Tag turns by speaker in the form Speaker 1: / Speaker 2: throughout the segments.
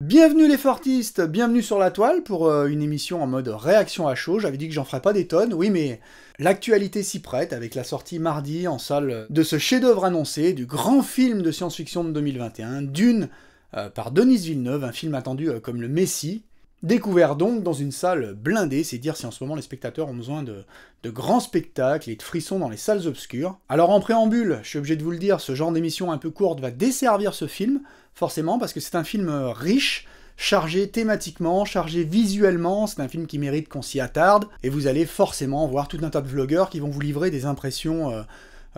Speaker 1: Bienvenue les fortistes, bienvenue sur la toile pour euh, une émission en mode réaction à chaud. J'avais dit que j'en ferais pas des tonnes, oui, mais l'actualité s'y prête avec la sortie mardi en salle de ce chef-d'œuvre annoncé du grand film de science-fiction de 2021, Dune, euh, par Denis Villeneuve, un film attendu euh, comme le Messie, Découvert donc dans une salle blindée, c'est dire si en ce moment les spectateurs ont besoin de, de, grands spectacles et de frissons dans les salles obscures. Alors en préambule, je suis obligé de vous le dire, ce genre d'émission un peu courte va desservir ce film, forcément parce que c'est un film euh, riche, chargé thématiquement, chargé visuellement, c'est un film qui mérite qu'on s'y attarde, et vous allez forcément voir tout un tas de vlogueurs qui vont vous livrer des impressions... Euh,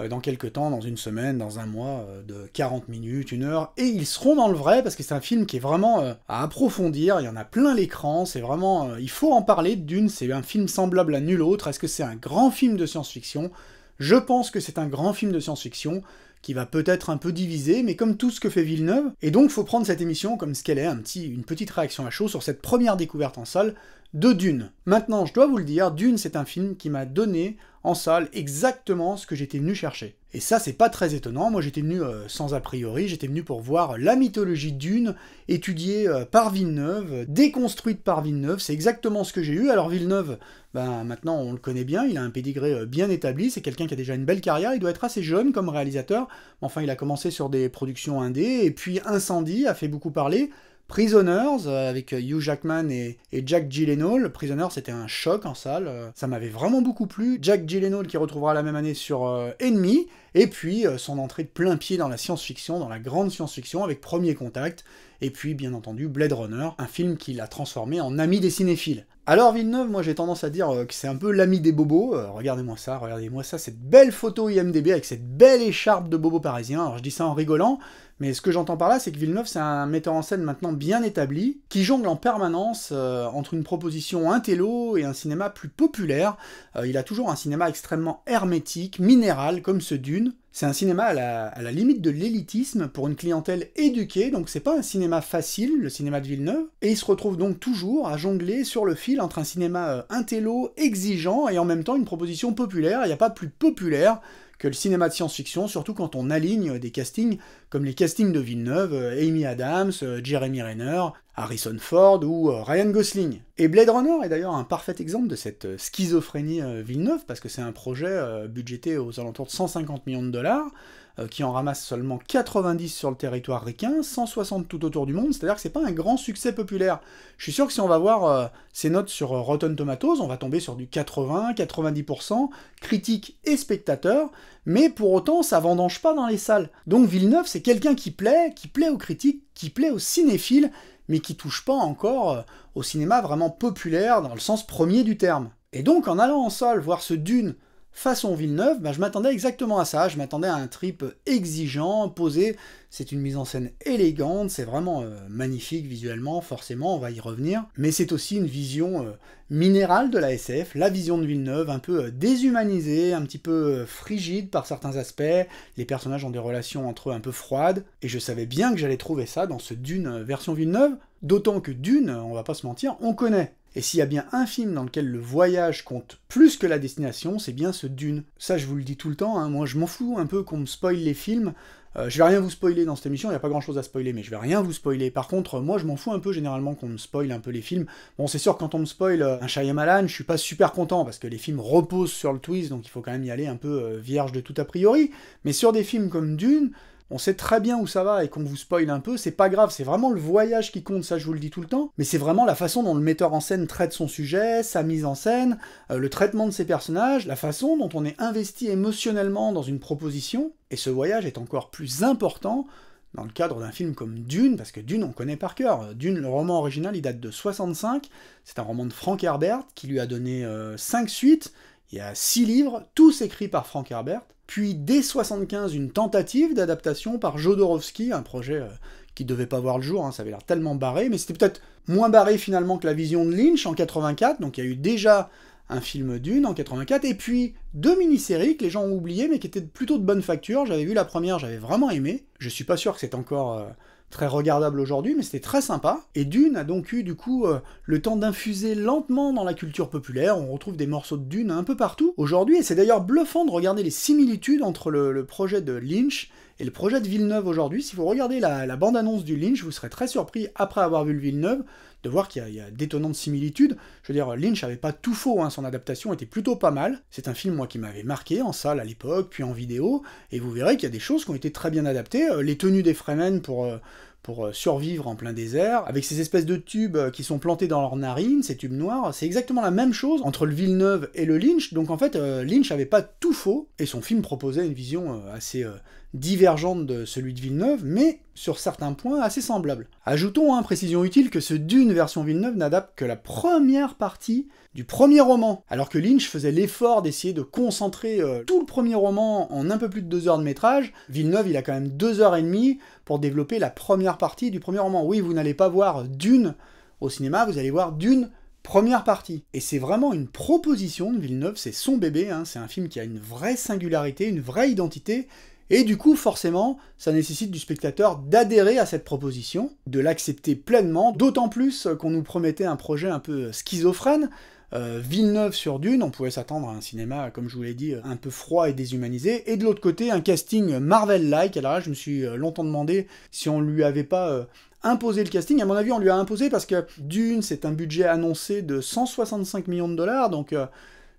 Speaker 1: euh, dans quelques temps, dans une semaine, dans un mois, euh, de 40 minutes, une heure, et ils seront dans le vrai parce que c'est un film qui est vraiment euh, à approfondir, il y en a plein l'écran, c'est vraiment. il faut en parler d'une, c'est un film semblable à nul autre. Est-ce que c'est un grand film de science-fiction Je pense que c'est un grand film de science-fiction qui va peut-être un peu diviser, mais comme tout ce que fait Villeneuve. Et donc, faut prendre cette émission comme ce qu'elle est, un petit, une petite réaction à chaud sur cette première découverte en salle de Dune. Maintenant, je dois vous le dire, Dune, c'est un film qui m'a donné en salle exactement ce que j'étais venu chercher. Et ça, c'est pas très étonnant. Moi, j'étais venu euh, sans a priori, j'étais venu pour voir la mythologie d'une étudiée euh, par Villeneuve, déconstruite par Villeneuve. C'est exactement ce que j'ai eu. Alors, Villeneuve, ben, maintenant, on le connaît bien. Il a un pédigré euh, bien établi. C'est quelqu'un qui a déjà une belle carrière. Il doit être assez jeune comme réalisateur. Enfin, il a commencé sur des productions indées. Et puis, Incendie a fait beaucoup parler. Prisoners euh, avec euh, Hugh Jackman et, Jack Jack Gyllenhaal. Prisoners, c'était un choc en salle. Euh, ça m'avait vraiment beaucoup plu. Jack Gyllenhaal qui retrouvera la même année sur ennemi Enemy. Et puis son entrée de plein pied dans la science-fiction, dans la grande science-fiction avec Premier Contact et puis bien entendu Blade Runner, un film qui l'a transformé en ami des cinéphiles. Alors Villeneuve, moi j'ai tendance à dire euh, que c'est un peu l'ami des bobos. Euh, regardez-moi ça, regardez-moi ça, cette belle photo IMDB avec cette belle écharpe de bobo parisien. Alors je dis ça en rigolant, mais ce que j'entends par là, c'est que Villeneuve, c'est un metteur en scène maintenant bien établi, qui jongle en permanence euh, entre une proposition intello et un cinéma plus populaire. il a toujours un cinéma extrêmement hermétique, minéral, comme ce Dune, c'est un cinéma à la, limite de l'élitisme pour une clientèle éduquée, donc c'est pas un cinéma facile, le cinéma de Villeneuve, et il se retrouve donc toujours à jongler sur le fil entre un cinéma euh, intello, exigeant, et en même temps une proposition populaire, il n'y a pas plus populaire que le cinéma de science-fiction, surtout quand on aligne des castings comme les castings de Villeneuve, euh, Amy Adams, euh, Jeremy Renner, Harrison Ford ou euh, Ryan Gosling. Et Blade Runner est d'ailleurs un parfait exemple de cette schizophrénie Villeneuve, parce que c'est un projet budgété aux alentours de 150 millions de dollars, euh, qui en ramasse seulement 90 sur le territoire réquin, 160 tout autour du monde, c'est-à-dire que c'est pas un grand succès populaire. Je suis sûr que si on va voir euh, ces notes sur euh, Rotten Tomatoes, on va tomber sur du 80, 90%, critiques et spectateurs, mais pour autant ça vendange pas dans les salles. Donc Villeneuve c'est quelqu'un qui plaît, qui plaît aux critiques, qui plaît aux cinéphiles, mais qui touche pas encore au cinéma vraiment populaire dans le sens premier du terme. Et donc en allant en salle voir ce Dune, Façon Villeneuve, bah, je m'attendais exactement à ça. Je m'attendais à un trip exigeant, posé. C'est une mise en scène élégante, c'est vraiment euh, magnifique visuellement, forcément, on va y revenir. Mais c'est aussi une vision euh, minérale de la SF, la vision de Villeneuve, un peu euh, déshumanisée, un petit peu frigide par certains aspects. Les personnages ont des relations entre eux un peu froides. Et je savais bien que j'allais trouver ça dans ce Dune version Villeneuve. D'autant que Dune, on va pas se mentir, on connaît. Et s'il y a bien un film dans lequel le voyage compte plus que la destination, c'est bien ce Dune. Ça, je vous le dis tout le temps, hein. moi je m'en fous un peu qu'on me spoile les films. Euh, je vais rien vous spoiler dans cette émission, il n'y a pas grand chose à spoiler, mais je vais rien vous spoiler. Par contre, moi je m'en fous un peu généralement qu'on me spoile un peu les films. Bon, c'est sûr, quand on me spoil euh, un Shyamalan, je suis pas super content parce que les films reposent sur le twist, donc il faut quand même y aller un peu euh, vierge de tout a priori. Mais sur des films comme Dune, on sait très bien où ça va et qu'on vous spoil un peu, c'est pas grave, c'est vraiment le voyage qui compte, ça je vous le dis tout le temps, mais c'est vraiment la façon dont le metteur en scène traite son sujet, sa mise en scène, euh, le traitement de ses personnages, la façon dont on est investi émotionnellement dans une proposition, et ce voyage est encore plus important dans le cadre d'un film comme Dune, parce que Dune on connaît par cœur. Euh, Dune, le roman original, il date de 65, c'est un roman de Frank Herbert qui lui a donné 5 euh, suites, il y a 6 livres, tous écrits par Frank Herbert, puis dès 75 une tentative d'adaptation par Jodorowsky, un projet euh, qui devait pas voir le jour, hein, ça avait l'air tellement barré, mais c'était peut-être moins barré finalement que la vision de Lynch en 84, donc il y a eu déjà un film d'une en 84, et puis deux mini-séries que les gens ont oubliées, mais qui étaient plutôt de bonne facture. J'avais vu la première, j'avais vraiment aimé. Je suis pas sûr que c'est encore euh, très regardable aujourd'hui, mais c'était très sympa. Et Dune a donc eu du coup euh, le temps d'infuser lentement dans la culture populaire, on retrouve des morceaux de Dune un peu partout aujourd'hui, et c'est d'ailleurs bluffant de regarder les similitudes entre le projet de Lynch et le projet de Villeneuve aujourd'hui, si vous regardez la, bande-annonce du Lynch, vous serez très surpris, après avoir vu le Villeneuve, de voir qu'il y, a d'étonnantes similitudes. Je veux dire, Lynch n'avait pas tout faux, hein, son adaptation était plutôt pas mal. C'est un film, moi, qui m'avait marqué en salle à l'époque, puis en vidéo, et vous verrez qu'il y a des choses qui ont été très bien adaptées. Euh, les tenues des Fremen pour... Euh, pour euh, survivre en plein désert, avec ces espèces de tubes euh, qui sont plantés dans leurs narines, ces tubes noirs, c'est exactement la même chose entre le Villeneuve et le Lynch, donc en fait euh, Lynch n'avait pas tout faux, et son film proposait une vision assez divergente de celui de Villeneuve, mais sur certains points assez semblables. Ajoutons, hein, précision utile, que ce Dune version Villeneuve n'adapte que la première partie du premier roman, alors que Lynch faisait l'effort d'essayer de concentrer euh, tout le premier roman en un peu plus de deux heures de métrage, Villeneuve il a quand même deux heures et demie pour développer la première partie du premier roman. Oui, vous n'allez pas voir d'une au cinéma, vous allez voir d'une première partie. Et c'est vraiment une proposition de Villeneuve, c'est son bébé, hein, c'est un film qui a une vraie singularité, une vraie identité, et du coup, forcément, ça nécessite du spectateur d'adhérer à cette proposition, de l'accepter pleinement, d'autant plus euh, qu'on nous promettait un projet un peu euh, schizophrène, euh, Villeneuve sur Dune, on pouvait s'attendre à un cinéma, comme je vous l'ai dit, un peu froid et déshumanisé. Et de l'autre côté, un casting Marvel-like. Alors là, je me suis euh, longtemps demandé si on lui avait pas euh, imposé le casting. À mon avis, on lui a imposé parce que Dune, c'est un budget annoncé de 165 millions de dollars, donc...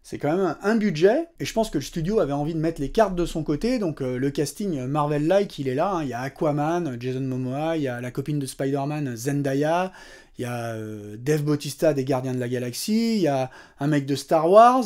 Speaker 1: C'est quand même un budget, et je pense que le studio avait envie de mettre les cartes de son côté, donc euh, le casting euh, Marvel-like, il est là, hein. il y a Aquaman, euh, Jason Momoa, il y a la copine de Spider-Man, Zendaya, il y a Dave Bautista des Gardiens de la Galaxie, il y a un mec de Star Wars,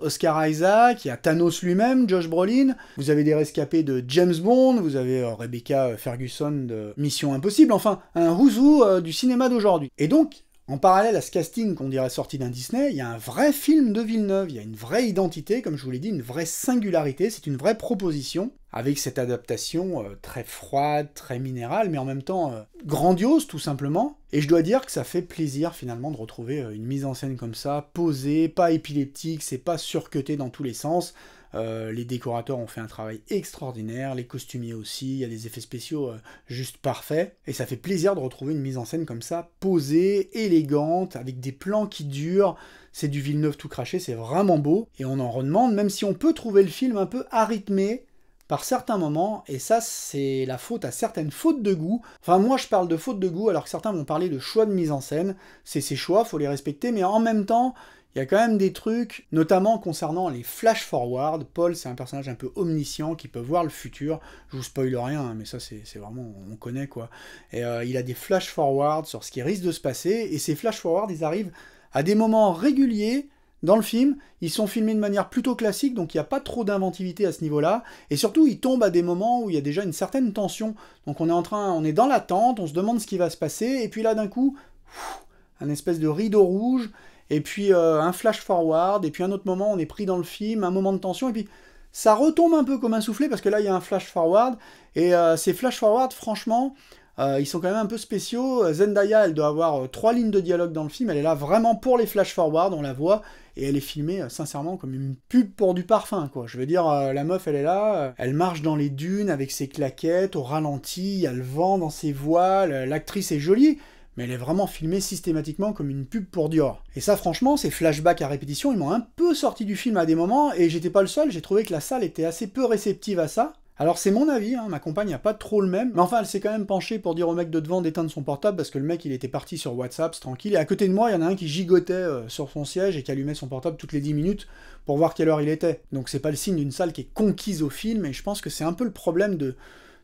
Speaker 1: Oscar Isaac, il y a Thanos lui-même, Josh Brolin, vous avez des rescapés de James Bond, vous avez Rebecca Ferguson de Mission Impossible, enfin, un rousou du cinéma d'aujourd'hui. Et donc, en parallèle à ce casting qu'on dirait sorti d'un Disney, il y a un vrai film de Villeneuve, il y a une vraie identité, comme je vous l'ai dit, une vraie singularité, c'est une vraie proposition, avec cette adaptation euh, très froide, très minérale, mais en même temps euh, grandiose tout simplement. Et je dois dire que ça fait plaisir finalement de retrouver euh, une mise en scène comme ça, posée, pas épileptique, c'est pas surcuté dans tous les sens. Euh, les décorateurs ont fait un travail extraordinaire, les costumiers aussi, il y a des effets spéciaux euh, juste parfaits. Et ça fait plaisir de retrouver une mise en scène comme ça, posée, élégante, avec des plans qui durent. C'est du Villeneuve tout craché, c'est vraiment beau. Et on en redemande, même si on peut trouver le film un peu arythmé, par certains moments, et ça c'est la faute à certaines fautes de goût. Enfin moi je parle de faute de goût alors que certains m'ont parlé de choix de mise en scène, c'est ses choix, faut les respecter, mais en même temps il y a quand même des trucs, notamment concernant les flash forward. Paul, c'est un personnage un peu omniscient qui peut voir le futur. Je vous spoile rien, hein, mais ça, c'est vraiment, on connaît quoi. Et euh, il a des flash forward sur ce qui risque de se passer, et ces flash forward, ils arrivent à des moments réguliers. Dans le film, ils sont filmés de manière plutôt classique, donc il n'y a pas trop d'inventivité à ce niveau-là. Et surtout, ils tombent à des moments où il y a déjà une certaine tension. Donc on est en train, on est dans l'attente, on se demande ce qui va se passer, et puis là d'un coup, un espèce de rideau rouge, et puis euh, un flash forward, et puis un autre moment, on est pris dans le film, un moment de tension, et puis ça retombe un peu comme un soufflé, parce que là, il y a un flash forward, et euh, ces flash forward, franchement, euh, ils sont quand même un peu spéciaux. Zendaya, elle doit avoir trois lignes de dialogue dans le film, elle est là vraiment pour les flash forward, on la voit, et elle est filmée, sincèrement, comme une pub pour du parfum, quoi. Je veux dire, la meuf, elle est là, elle marche dans les dunes avec ses claquettes, au ralenti, il y a le vent dans ses voiles, l'actrice est jolie, mais elle est vraiment filmée systématiquement comme une pub pour Dior. Et ça, franchement, ces flashbacks à répétition, ils m'ont un peu sorti du film à des moments, et j'étais pas le seul, j'ai trouvé que la salle était assez peu réceptive à ça. Alors c'est mon avis, hein, ma compagne n'a pas trop le même, mais enfin elle s'est quand même penchée pour dire au mec de devant d'éteindre son portable parce que le mec il était parti sur WhatsApp, tranquille, et à côté de moi il y en a un qui gigotait euh, sur son siège et qui allumait son portable toutes les 10 minutes pour voir quelle heure il était. Donc c'est pas le signe d'une salle qui est conquise au film, et je pense que c'est un peu le problème de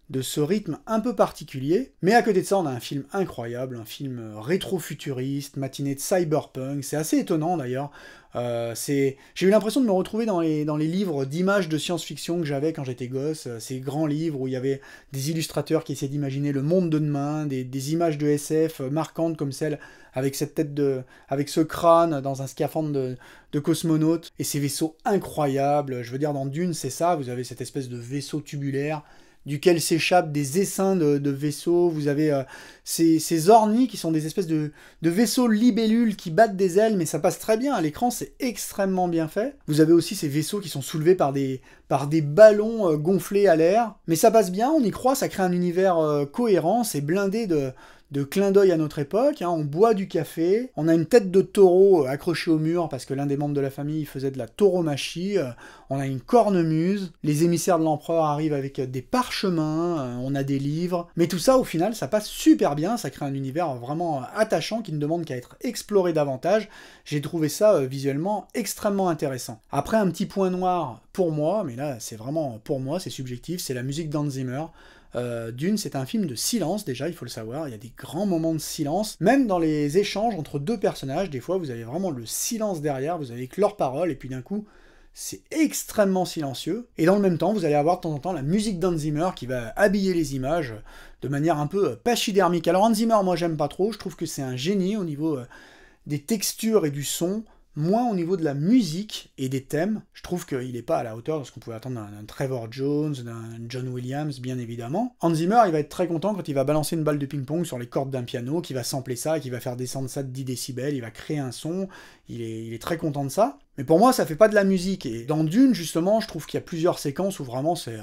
Speaker 1: de ce rythme un peu particulier. Mais à côté de ça, on a un film incroyable, un film euh, rétro-futuriste, matinée de cyberpunk. C'est assez étonnant d'ailleurs. Euh, j'ai eu l'impression de me retrouver dans les, dans les livres d'images de science-fiction que j'avais quand j'étais gosse, euh, ces grands livres où il y avait des illustrateurs qui essayaient d'imaginer le monde de demain, des, images de SF marquantes comme celle avec cette tête de... avec ce crâne dans un scaphandre de, de cosmonaute et ces vaisseaux incroyables. Je veux dire, dans Dune, c'est ça, vous avez cette espèce de vaisseau tubulaire duquel s'échappent des essaims de, vaisseaux. Vous avez euh, ces, ces, ornis qui sont des espèces de, vaisseaux libellules qui battent des ailes, mais ça passe très bien à l'écran, c'est extrêmement bien fait. Vous avez aussi ces vaisseaux qui sont soulevés par des, par des ballons euh, gonflés à l'air, mais ça passe bien, on y croit, ça crée un univers euh, cohérent, c'est blindé de, de clin d'œil à notre époque. Hein. On boit du café, on a une tête de taureau euh, accrochée au mur parce que l'un des membres de la famille faisait de la tauromachie, euh, on a une cornemuse, les émissaires de l'empereur arrivent avec euh, des parchemins, on a des livres. Mais tout ça, au final, ça passe super bien, ça crée un univers vraiment attachant qui ne demande qu'à être exploré davantage. J'ai trouvé ça visuellement extrêmement intéressant. Après, un petit point noir pour moi, mais là, c'est vraiment pour moi, c'est subjectif, c'est la musique d'Anzimer. Euh, Dune, c'est un film de silence, déjà, il faut le savoir, il y a des grands moments de silence. Même dans les échanges entre deux personnages, des fois, vous avez vraiment le silence derrière, vous avez que leurs paroles, et puis d'un coup, c'est extrêmement silencieux, et dans le même temps, vous allez avoir de temps en temps la musique d'Hans Zimmer qui va habiller les images de manière un peu euh, pachydermique. Alors Hans Zimmer, moi j'aime pas trop, je trouve que c'est un génie au niveau euh, des textures et du son, moins au niveau de la musique et des thèmes, je trouve qu'il n'est pas à la hauteur de ce qu'on pouvait attendre d'un Trevor Jones, d'un John Williams, bien évidemment. Hans Zimmer, il va être très content quand il va balancer une balle de ping-pong sur les cordes d'un piano, qui va sampler ça, qui va faire descendre ça de 10 décibels, il va créer un son, il est, très content de ça. Mais pour moi, ça fait pas de la musique. Et dans Dune, justement, je trouve qu'il y a plusieurs séquences où vraiment c'est... Euh,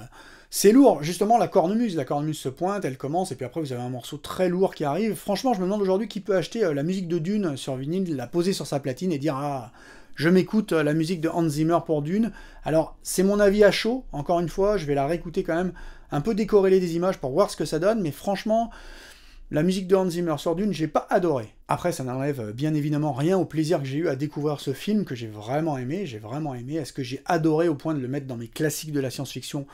Speaker 1: c'est lourd, justement, la cornemuse. La cornemuse se pointe, elle commence, et puis après, vous avez un morceau très lourd qui arrive. Franchement, je me demande aujourd'hui qui peut acheter euh, la musique de Dune sur vinyle, la poser sur sa platine et dire Ah, je m'écoute euh, la musique de Hans Zimmer pour Dune. Alors, c'est mon avis à chaud, encore une fois, je vais la réécouter quand même, un peu décorréler des images pour voir ce que ça donne, mais franchement. La musique de Hans Zimmer sur Dune, j'ai pas adoré. Après, ça n'enlève euh, bien évidemment rien au plaisir que j'ai eu à découvrir ce film, que j'ai vraiment aimé, j'ai vraiment aimé. Est-ce que j'ai adoré au point de le mettre dans mes classiques de la science-fiction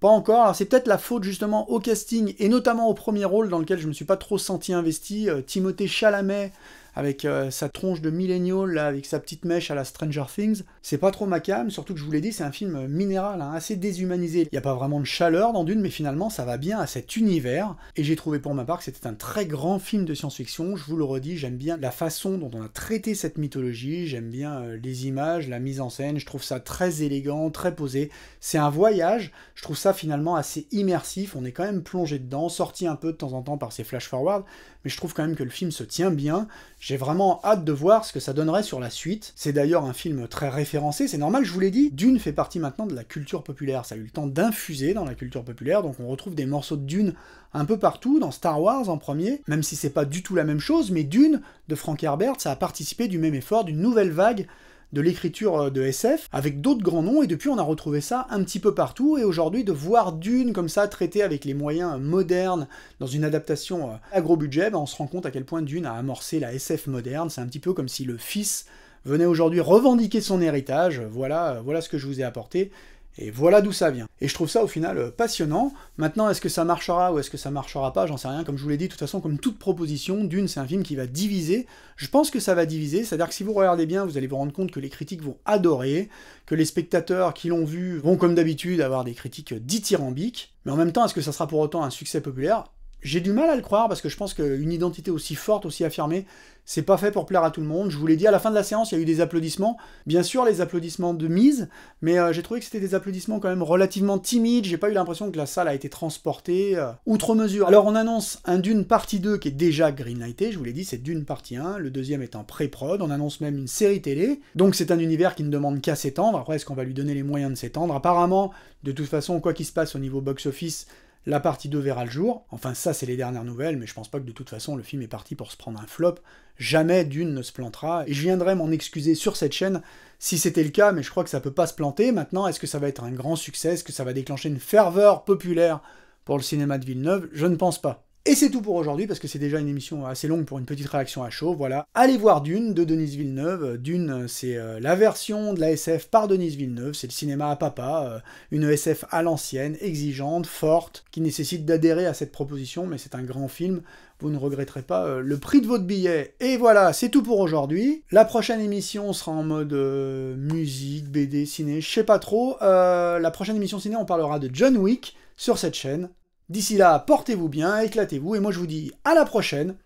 Speaker 1: pas encore. Alors c'est peut-être la faute justement au casting et notamment au premier rôle dans lequel je me suis pas trop senti investi. Euh, Timothée Chalamet avec euh, sa tronche de millénial, là, avec sa petite mèche à la Stranger Things. C'est pas trop ma cam, surtout que je vous l'ai dit, c'est un film minéral, hein, assez déshumanisé. Il n'y a pas vraiment de chaleur dans Dune, mais finalement, ça va bien à cet univers. Et j'ai trouvé pour ma part que c'était un très grand film de science-fiction. Je vous le redis, j'aime bien la façon dont on a traité cette mythologie, j'aime bien euh, les images, la mise en scène, je trouve ça très élégant, très posé. C'est un voyage, je trouve ça finalement assez immersif, on est quand même plongé dedans, sorti un peu de temps en temps par ces flash forwards mais je trouve quand même que le film se tient bien. J'ai vraiment hâte de voir ce que ça donnerait sur la suite. C'est d'ailleurs un film très référencé, c'est normal, je vous l'ai dit. Dune fait partie maintenant de la culture populaire, ça a eu le temps d'infuser dans la culture populaire, donc on retrouve des morceaux de Dune un peu partout, dans Star Wars en premier, même si c'est pas du tout la même chose, mais Dune de Frank Herbert, ça a participé du même effort, d'une nouvelle vague de l'écriture euh, de SF, avec d'autres grands noms, et depuis on a retrouvé ça un petit peu partout, et aujourd'hui de voir Dune comme ça traité avec les moyens euh, modernes dans une adaptation euh, à gros budget, bah, on se rend compte à quel point Dune a amorcé la SF moderne, c'est un petit peu comme si le fils venait aujourd'hui revendiquer son héritage, voilà, voilà ce que je vous ai apporté, et voilà d'où ça vient. Et je trouve ça au final euh, passionnant. Maintenant, est-ce que ça marchera ou est-ce que ça marchera pas J'en sais rien. Comme je vous l'ai dit, de toute façon, comme toute proposition, d'une, c'est un film qui va diviser. Je pense que ça va diviser, c'est-à-dire que si vous regardez bien, vous allez vous rendre compte que les critiques vont adorer, que les spectateurs qui l'ont vu vont, comme d'habitude, avoir des critiques dithyrambiques. Mais en même temps, est-ce que ça sera pour autant un succès populaire j'ai du mal à le croire parce que je pense qu'une identité aussi forte, aussi affirmée, c'est pas fait pour plaire à tout le monde. Je vous l'ai dit à la fin de la séance, il y a eu des applaudissements. Bien sûr, les applaudissements de mise, mais euh, j'ai trouvé que c'était des applaudissements quand même relativement timides. J'ai pas eu l'impression que la salle a été transportée euh, outre mesure. Alors on annonce un Dune partie 2 qui est déjà greenlighté. Je vous l'ai dit, c'est Dune partie 1. Le deuxième est en pré-prod. On annonce même une série télé. Donc c'est un univers qui ne demande qu'à s'étendre. Après, est-ce qu'on va lui donner les moyens de s'étendre Apparemment, de toute façon, quoi qu'il se passe au niveau box-office, la partie 2 verra le jour. Enfin, ça, c'est les dernières nouvelles, mais je pense pas que de toute façon, le film est parti pour se prendre un flop. Jamais Dune ne se plantera. Et je viendrai m'en excuser sur cette chaîne si c'était le cas, mais je crois que ça peut pas se planter. Maintenant, est-ce que ça va être un grand succès Est-ce que ça va déclencher une ferveur populaire pour le cinéma de Villeneuve Je ne pense pas. Et c'est tout pour aujourd'hui, parce que c'est déjà une émission assez longue pour une petite réaction à chaud, voilà. Allez voir Dune, de Denise Villeneuve. Dune, c'est euh, la version de la SF par Denise Villeneuve, c'est le cinéma à papa, euh, une SF à l'ancienne, exigeante, forte, qui nécessite d'adhérer à cette proposition, mais c'est un grand film, vous ne regretterez pas euh, le prix de votre billet. Et voilà, c'est tout pour aujourd'hui. La prochaine émission sera en mode musique, BD, ciné, je sais pas trop. la prochaine émission ciné, on parlera de John Wick, sur cette chaîne. D'ici là, portez-vous bien, éclatez-vous, et moi je vous dis à la prochaine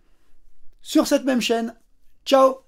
Speaker 1: sur cette même chaîne. Ciao